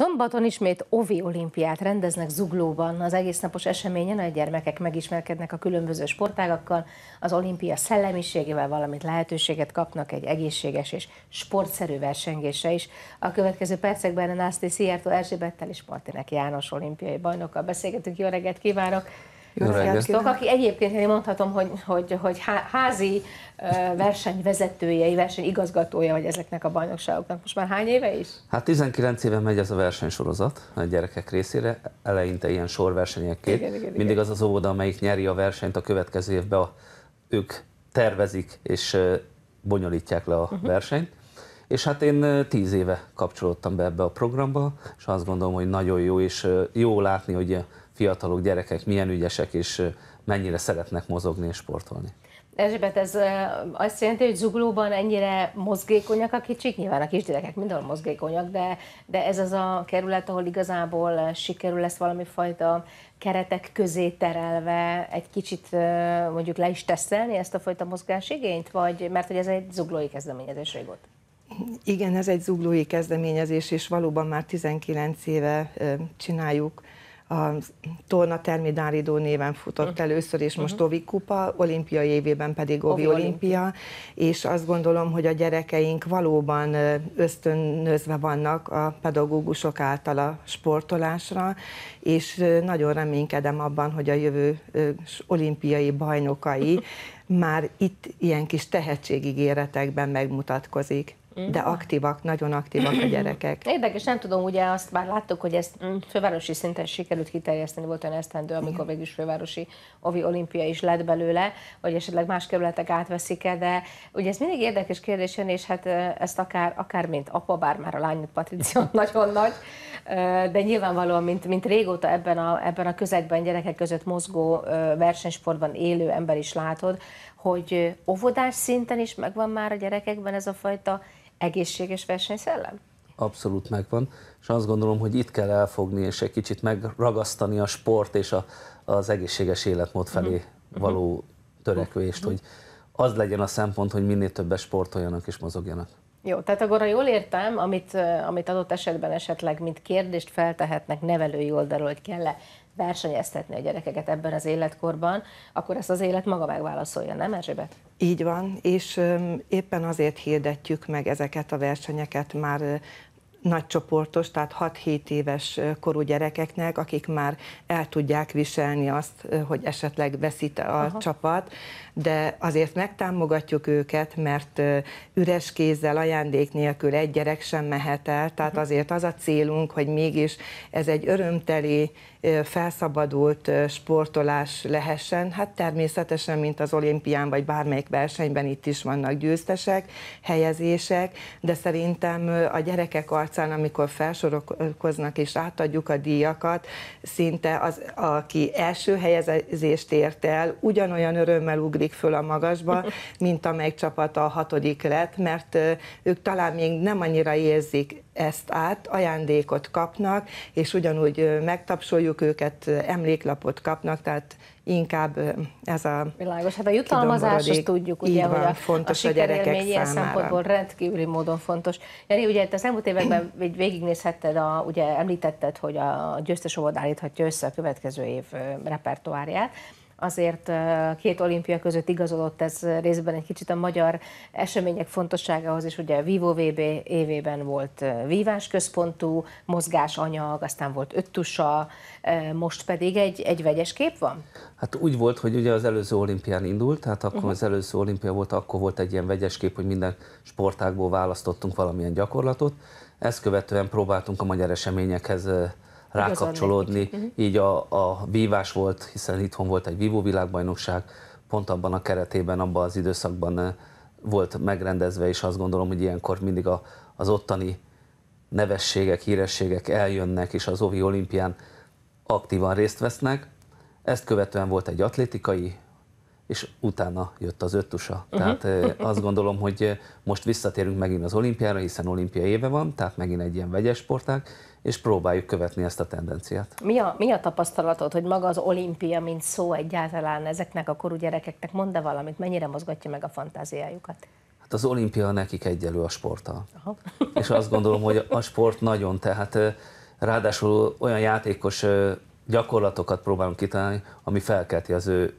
Szombaton ismét Ovi olimpiát rendeznek Zuglóban. Az egésznapos eseményen a gyermekek megismerkednek a különböző sportágakkal, az olimpia szellemiségével, valamint lehetőséget kapnak egy egészséges és sportszerű versengésre is. A következő percekben Nászti Szijjártó Erzsébettel és Martinek János olimpiai bajnokkal beszélgetünk. Jó reggelt kívánok! Jó reggelt. Aki egyébként én mondhatom, hogy, hogy, hogy házi versenyvezetője, versenyigazgatója vagy ezeknek a bajnokságoknak most már hány éve is? Hát 19 éve megy ez a versenysorozat a gyerekek részére, eleinte ilyen sorversenyekként. Igen, igen, igen. Mindig az az óvoda, amelyik nyeri a versenyt a következő évben, a, ők tervezik és bonyolítják le a uh-huh. versenyt. És hát én tíz éve kapcsolódtam be ebbe a programba, és azt gondolom, hogy nagyon jó, és jó látni, hogy fiatalok, gyerekek milyen ügyesek, és mennyire szeretnek mozogni és sportolni. Erzsébet, ez azt jelenti, hogy zuglóban ennyire mozgékonyak a kicsik, nyilván a kisgyerekek mindenhol mozgékonyak, de, de ez az a kerület, ahol igazából sikerül lesz valami fajta keretek közé terelve egy kicsit mondjuk le is teszelni ezt a fajta mozgásigényt, vagy mert hogy ez egy zuglói kezdeményezés régóta? Igen, ez egy zuglói kezdeményezés, és valóban már 19 éve csináljuk a Torna Termidáridó néven futott uh-huh. először, és most uh-huh. Ovi Kupa, olimpiai évében pedig Ovi, Ovi Olimpia, Olimpia, és azt gondolom, hogy a gyerekeink valóban ösztönözve vannak a pedagógusok által a sportolásra, és nagyon reménykedem abban, hogy a jövő olimpiai bajnokai már itt ilyen kis tehetségigéretekben megmutatkozik. Mhm. de aktívak, nagyon aktívak a gyerekek. Érdekes, nem tudom, ugye azt már láttuk, hogy ezt mm, fővárosi szinten sikerült kiterjeszteni, volt olyan esztendő, amikor végül is fővárosi ovi olimpia is lett belőle, vagy esetleg más kerületek átveszik-e, de ugye ez mindig érdekes kérdés jön, és hát eh, ezt akár, akár mint apa, bár már a lányod Patricia nagyon nagy, eh, de nyilvánvalóan, mint, mint régóta ebben a, ebben a közegben gyerekek között mozgó eh, versenysportban élő ember is látod, hogy óvodás szinten is megvan már a gyerekekben ez a fajta egészséges versenyszellem? Abszolút megvan, és azt gondolom, hogy itt kell elfogni és egy kicsit megragasztani a sport és a, az egészséges életmód felé uh-huh. való törekvést, uh-huh. hogy az legyen a szempont, hogy minél többen sportoljanak és mozogjanak. Jó, tehát akkor ha jól értem, amit, amit adott esetben esetleg, mint kérdést feltehetnek nevelői oldalról, hogy kell-e versenyeztetni a gyerekeket ebben az életkorban, akkor ezt az élet maga megválaszolja, nem Erzsébet? Így van, és éppen azért hirdetjük meg ezeket a versenyeket már nagycsoportos, tehát 6-7 éves korú gyerekeknek, akik már el tudják viselni azt, hogy esetleg veszít a Aha. csapat, de azért megtámogatjuk őket, mert üres kézzel, ajándék nélkül egy gyerek sem mehet el, tehát azért az a célunk, hogy mégis ez egy örömteli felszabadult sportolás lehessen. Hát természetesen, mint az olimpián vagy bármelyik versenyben itt is vannak győztesek, helyezések, de szerintem a gyerekek arcán, amikor felsorokoznak és átadjuk a díjakat, szinte az, aki első helyezést ért el, ugyanolyan örömmel ugrik föl a magasba, mint amely csapat a hatodik lett, mert ők talán még nem annyira érzik ezt át, ajándékot kapnak, és ugyanúgy megtapsoljuk, halljuk őket, emléklapot kapnak, tehát inkább ez a Világos, hát a jutalmazás, azt tudjuk, ugye, van, hogy a, fontos a, a gyerekek ilyen számára. szempontból rendkívüli módon fontos. Jani, ugye itt az elmúlt években végignézhetted, a, ugye említetted, hogy a győztes óvod állíthatja össze a következő év repertoárját, azért két olimpia között igazolott ez részben egy kicsit a magyar események fontosságához is, ugye a Vivo VB évében volt vívás központú mozgásanyag, aztán volt öttusa, most pedig egy, egy vegyes kép van? Hát úgy volt, hogy ugye az előző olimpián indult, tehát akkor uh-huh. az előző olimpia volt, akkor volt egy ilyen vegyes kép, hogy minden sportágból választottunk valamilyen gyakorlatot. Ezt követően próbáltunk a magyar eseményekhez rákapcsolódni. Mhm. Így a, a vívás volt, hiszen itthon volt egy vívó világbajnokság, pont abban a keretében, abban az időszakban eh, volt megrendezve, és azt gondolom, hogy ilyenkor mindig a, az ottani nevességek, hírességek eljönnek, és az Ovi olimpián aktívan részt vesznek. Ezt követően volt egy atlétikai és utána jött az öttusa. Mhm. Tehát uh-huh. azt gondolom, hogy most visszatérünk megint az olimpiára, hiszen olimpia éve van, tehát megint egy ilyen vegyes sportág, és próbáljuk követni ezt a tendenciát. Mi a, mi a tapasztalatod, hogy maga az olimpia, mint szó egyáltalán ezeknek a korú gyerekeknek mond-e valamit, mennyire mozgatja meg a fantáziájukat? Hát az olimpia nekik egyelő a sporttal. És azt gondolom, hogy a sport nagyon, tehát ráadásul olyan játékos gyakorlatokat próbálunk kitalálni, ami felkelti az ő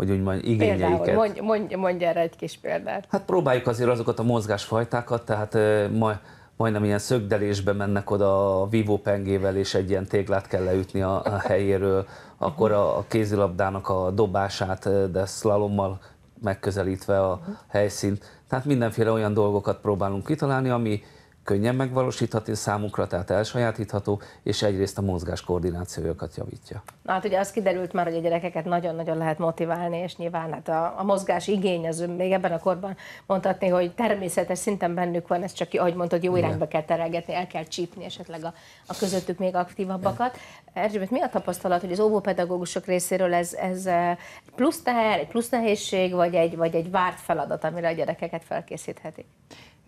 hogy úgy mondjam, igényeiket. mondj, mondj, mondj erre egy kis példát. Hát próbáljuk azért azokat a mozgásfajtákat, tehát majd majdnem ilyen szögdelésbe mennek oda a vívópengével, és egy ilyen téglát kell leütni a, a helyéről, akkor a, a kézilabdának a dobását, de szlalommal megközelítve a helyszínt. Tehát mindenféle olyan dolgokat próbálunk kitalálni, ami könnyen megvalósítható számukra, tehát elsajátítható, és egyrészt a mozgás koordinációjukat javítja. Na hát ugye az kiderült már, hogy a gyerekeket nagyon-nagyon lehet motiválni, és nyilván hát a, a mozgás igény az még ebben a korban mondhatni, hogy természetes szinten bennük van, ez csak, ahogy mondtad, jó irányba kell terelgetni, el kell csípni esetleg a, a közöttük még aktívabbakat. Erzsébet, mi a tapasztalat, hogy az óvópedagógusok részéről ez, ez eh, plusz teher, egy plusz nehézség, vagy egy, vagy egy várt feladat, amire a gyerekeket felkészíthetik?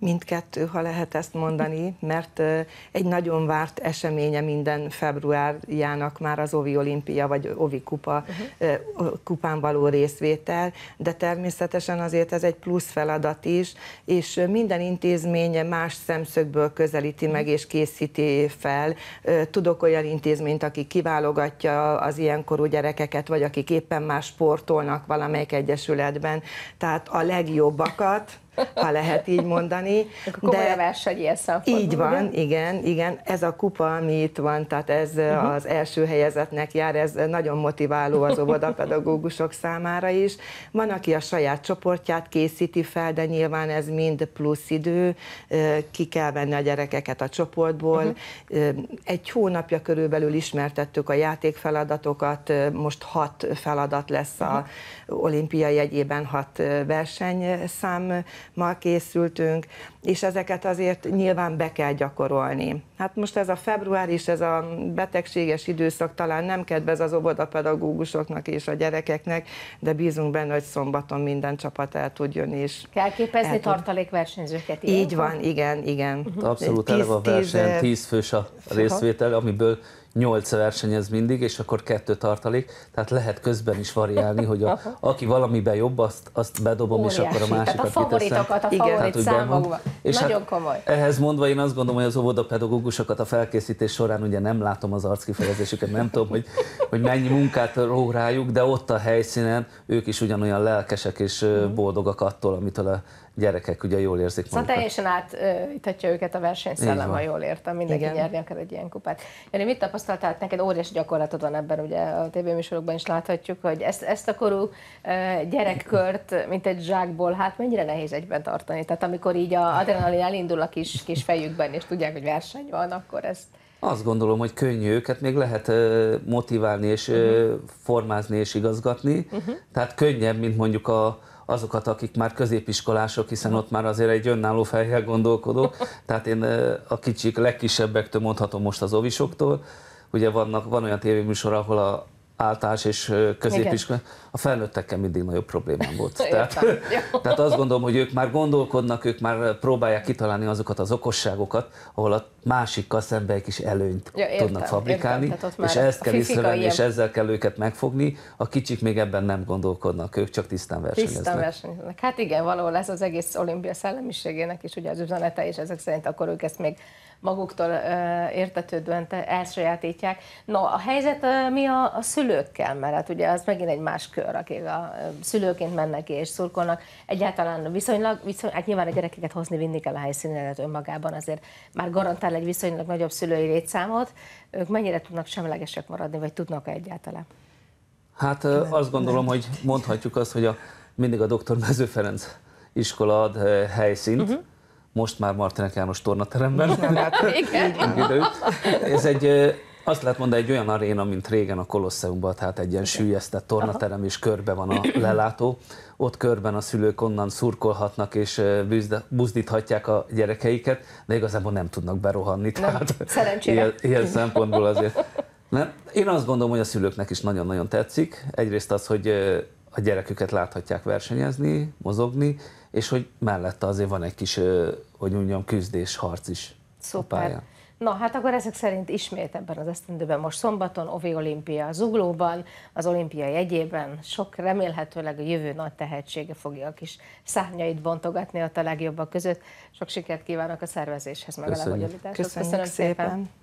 mindkettő, ha lehet ezt mondani, mert egy nagyon várt eseménye minden februárjának már az Ovi Olimpia vagy Ovi Kupa, uh-huh. kupán való részvétel, de természetesen azért ez egy plusz feladat is, és minden intézmény más szemszögből közelíti meg és készíti fel. Tudok olyan intézményt, aki kiválogatja az ilyenkorú gyerekeket, vagy akik éppen már sportolnak valamelyik egyesületben, tehát a legjobbakat, ha lehet így mondani. de a verseny ilyen Így van, ugye? igen, igen. Ez a kupa, ami itt van, tehát ez uh-huh. az első helyezetnek jár, ez nagyon motiváló az óvodapedagógusok számára is. Van, aki a saját csoportját készíti fel, de nyilván ez mind plusz idő, ki kell venni a gyerekeket a csoportból. Uh-huh. Egy hónapja körülbelül ismertettük a játékfeladatokat, most hat feladat lesz uh-huh. a mhm. olimpiai egyében hat versenyszám ma készültünk, és ezeket azért nyilván be kell gyakorolni. Hát most ez a február és ez a betegséges időszak talán nem kedvez az óvodapedagógusoknak és a gyerekeknek, de bízunk benne, hogy szombaton minden csapat el tud jönni. És kell képezni tud... tartalékversenyzőket. Így van, igen, igen. Abszolút eleve a verseny, eh, tíz fős a részvétel, amiből nyolc versenyez mindig, és akkor kettő tartalék, tehát lehet közben is variálni, hogy a, aki valamiben jobb, azt, azt bedobom, Óriási. és akkor a másikat Tehát a favoritokat, a favorit Igen. számokba. És Nagyon hát, komoly. Ehhez mondva én azt gondolom, hogy az óvodapedagógusokat a felkészítés során ugye nem látom az arckifejezésüket, nem tudom, hogy, hogy mennyi munkát ró rájuk, de ott a helyszínen ők is ugyanolyan lelkesek és mhm. boldogak attól, amitől a gyerekek ugye jól érzik szóval magukat. Szóval teljesen átítatja őket a versenyszellem, ha jól értem, mindenki Igen. nyerni akar egy ilyen kupát. Jani, mit tapasztaltál? Neked óriási gyakorlatod van ebben, ugye a tévéműsorokban is láthatjuk, hogy ezt, ezt a korú gyerekkört, mint egy zsákból, hát mennyire nehéz egyben tartani? Tehát amikor így a adrenalin elindul a kis, kis fejükben, és tudják, hogy verseny van, akkor ezt azt gondolom, hogy könnyű őket még lehet motiválni és uh-huh. formázni és igazgatni. Uh-huh. Tehát könnyebb, mint mondjuk a, azokat, akik már középiskolások, hiszen ott már azért egy önálló fejjel gondolkodó, tehát én a kicsik legkisebbektől mondhatom most az ovisoktól, ugye vannak, van olyan tévéműsor, ahol a, általános és középiskola, a felnőttekkel mindig nagyobb problémám volt. tehát, tehát azt gondolom, hogy ők már gondolkodnak, ők már próbálják kitalálni azokat az okosságokat, ahol a másikkal szemben egy kis előnyt ja, értem, tudnak fabrikálni, értem, és ezt kell észrevenni, ilyen... és ezzel kell őket megfogni. A kicsik még ebben nem gondolkodnak, ők csak tisztán versenyeznek. Tisztán versenyeznek. Hát igen, való lesz az egész olimpia szellemiségének is, ugye az üzenete, és ezek szerint akkor ők ezt még maguktól értetődően elsajátítják. No, a helyzet mi a, a szülőkkel, mert hát ugye az megint egy más kör, akik a szülőként mennek és szurkolnak. Egyáltalán viszonylag, viszonylag hát nyilván a gyerekeket hozni vinni kell a helyszínen, tehát önmagában azért már garantál egy viszonylag nagyobb szülői létszámot. Ők mennyire tudnak semlegesek maradni, vagy tudnak-e egyáltalán? Hát nem, azt gondolom, nem. hogy mondhatjuk azt, hogy a, mindig a doktor Mező Ferenc iskola ad helyszínt, uh-huh most már Martinek János tornateremben. Igen, hát, igen. Ez egy, azt lehet mondani, egy olyan aréna, mint régen a Kolosseumban, tehát egy ilyen sűjesztett tornaterem, és körbe van a lelátó. Ott körben a szülők onnan szurkolhatnak, és buzdíthatják a gyerekeiket, de igazából nem tudnak berohanni. Nem. Tehát Szerencsére. Ilyen, ilyen szempontból azért. Nem. Én azt gondolom, hogy a szülőknek is nagyon-nagyon tetszik. Egyrészt az, hogy a gyereküket láthatják versenyezni, mozogni, és hogy mellette azért van egy kis, hogy mondjam, küzdés, harc is Szuper. a Na, hát akkor ezek szerint ismét ebben az esztendőben most szombaton, Ovi Olimpia Zuglóban, az olimpia egyében sok remélhetőleg a jövő nagy tehetsége fogja a kis szárnyait bontogatni ott a legjobbak között. Sok sikert kívánok a szervezéshez, meg Köszönjük. a lebonyolításhoz. Köszönjük, Köszönjük szépen. szépen.